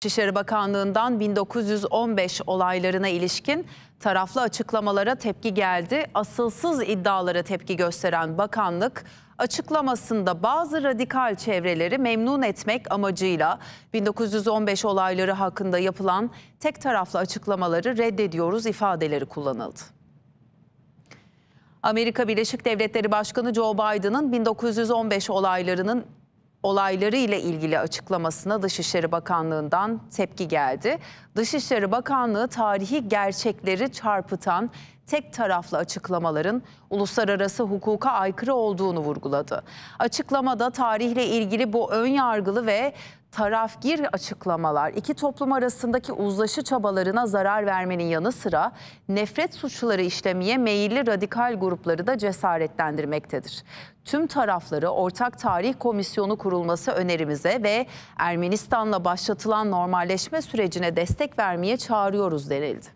İçişleri Bakanlığı'ndan 1915 olaylarına ilişkin taraflı açıklamalara tepki geldi. Asılsız iddialara tepki gösteren bakanlık açıklamasında bazı radikal çevreleri memnun etmek amacıyla 1915 olayları hakkında yapılan tek taraflı açıklamaları reddediyoruz ifadeleri kullanıldı. Amerika Birleşik Devletleri Başkanı Joe Biden'ın 1915 olaylarının olayları ile ilgili açıklamasına Dışişleri Bakanlığı'ndan tepki geldi. Dışişleri Bakanlığı tarihi gerçekleri çarpıtan tek taraflı açıklamaların uluslararası hukuka aykırı olduğunu vurguladı. Açıklamada tarihle ilgili bu ön yargılı ve Taraf gir açıklamalar iki toplum arasındaki uzlaşı çabalarına zarar vermenin yanı sıra nefret suçları işlemeye meyilli radikal grupları da cesaretlendirmektedir. Tüm tarafları ortak tarih komisyonu kurulması önerimize ve Ermenistan'la başlatılan normalleşme sürecine destek vermeye çağırıyoruz denildi.